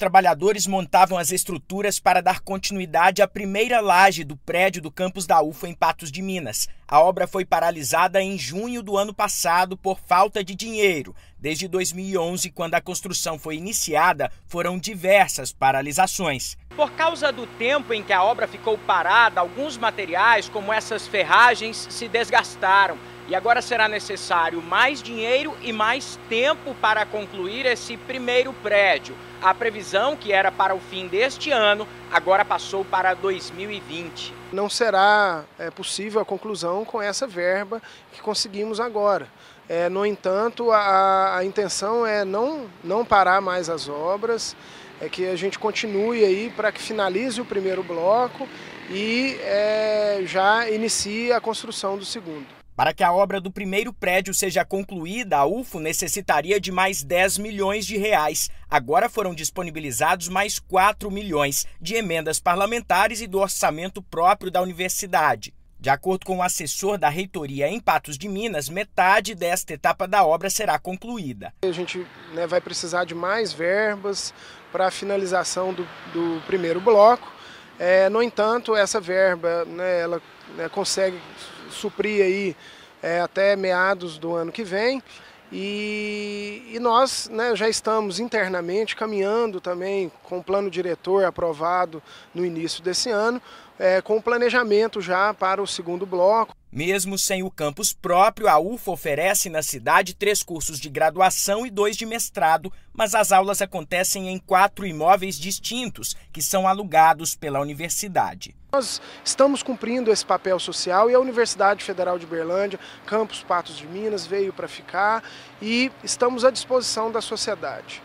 trabalhadores montavam as estruturas para dar continuidade à primeira laje do prédio do campus da UFA em Patos de Minas. A obra foi paralisada em junho do ano passado por falta de dinheiro. Desde 2011, quando a construção foi iniciada, foram diversas paralisações. Por causa do tempo em que a obra ficou parada, alguns materiais, como essas ferragens, se desgastaram. E agora será necessário mais dinheiro e mais tempo para concluir esse primeiro prédio. A previsão, que era para o fim deste ano, agora passou para 2020. Não será eh, possível a conclusão com essa verba que conseguimos agora. É, no entanto, a, a intenção é não, não parar mais as obras, é que a gente continue aí para que finalize o primeiro bloco e é, já inicie a construção do segundo. Para que a obra do primeiro prédio seja concluída, a UFO necessitaria de mais 10 milhões de reais. Agora foram disponibilizados mais 4 milhões de emendas parlamentares e do orçamento próprio da universidade. De acordo com o assessor da reitoria em Patos de Minas, metade desta etapa da obra será concluída. A gente né, vai precisar de mais verbas para a finalização do, do primeiro bloco. É, no entanto, essa verba né, ela né, consegue suprir aí, é, até meados do ano que vem. E, e nós né, já estamos internamente caminhando também com o plano diretor aprovado no início desse ano, é, com o planejamento já para o segundo bloco. Mesmo sem o campus próprio, a UFO oferece na cidade três cursos de graduação e dois de mestrado, mas as aulas acontecem em quatro imóveis distintos, que são alugados pela universidade. Nós estamos cumprindo esse papel social e a Universidade Federal de Berlândia, Campus Patos de Minas, veio para ficar e estamos à disposição da sociedade.